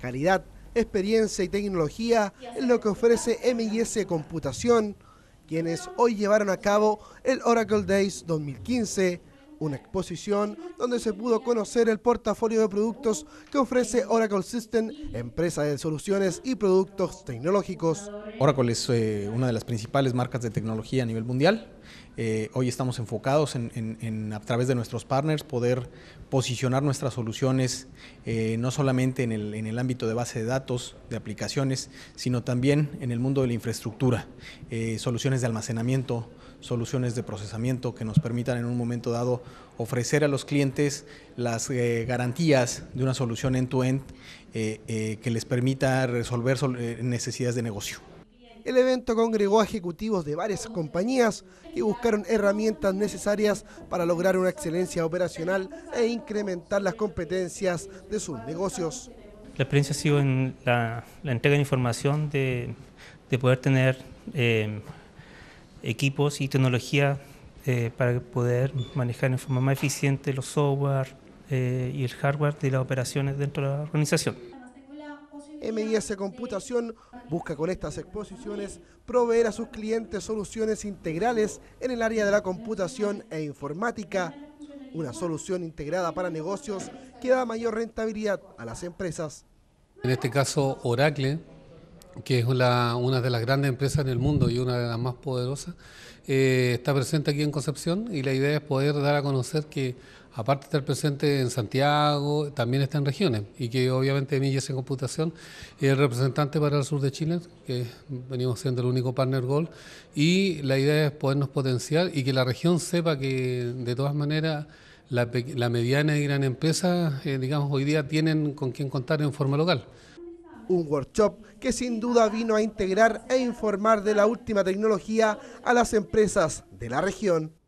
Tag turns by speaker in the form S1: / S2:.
S1: Calidad, experiencia y tecnología es lo que ofrece MIS Computación, quienes hoy llevaron a cabo el Oracle Days 2015 una exposición donde se pudo conocer el portafolio de productos que ofrece Oracle System, empresa de soluciones y productos tecnológicos.
S2: Oracle es eh, una de las principales marcas de tecnología a nivel mundial. Eh, hoy estamos enfocados en, a través de nuestros partners, poder posicionar nuestras soluciones eh, no solamente en el, en el, ámbito de base de datos, de aplicaciones, sino también en el mundo de la infraestructura, soluciones de almacenamiento, soluciones de procesamiento que nos permitan en un momento dado ofrecer a los clientes las eh, garantías de una solución end-to-end eh, eh, que les permita resolver necesidades de negocio.
S1: El evento congregó a ejecutivos de varias compañías que buscaron herramientas necesarias para lograr una excelencia operacional e incrementar las competencias de sus negocios.
S3: La experiencia ha sido en la, entrega de información, de, de poder tener equipos y tecnología eh, para poder manejar en forma más eficiente los software eh, y el hardware de las operaciones dentro de la organización.
S1: MIS Computación busca con estas exposiciones proveer a sus clientes soluciones integrales en el área de la computación e informática, una solución integrada para negocios que da mayor rentabilidad a las empresas.
S4: En este caso, Oracle que es una de las grandes empresas en el mundo y una de las más poderosas, eh, está presente aquí en Concepción y la idea es poder dar a conocer que aparte de estar presente en Santiago, también está en regiones y que obviamente Milles en Computación es el representante para el sur de Chile, que venimos siendo el único partner Gold y la idea es podernos potenciar y que la región sepa que de todas maneras la, mediana y gran empresa, eh, digamos, hoy día tienen con quién contar en forma local
S1: un workshop que sin duda vino a integrar e informar de la última tecnología a las empresas de la región.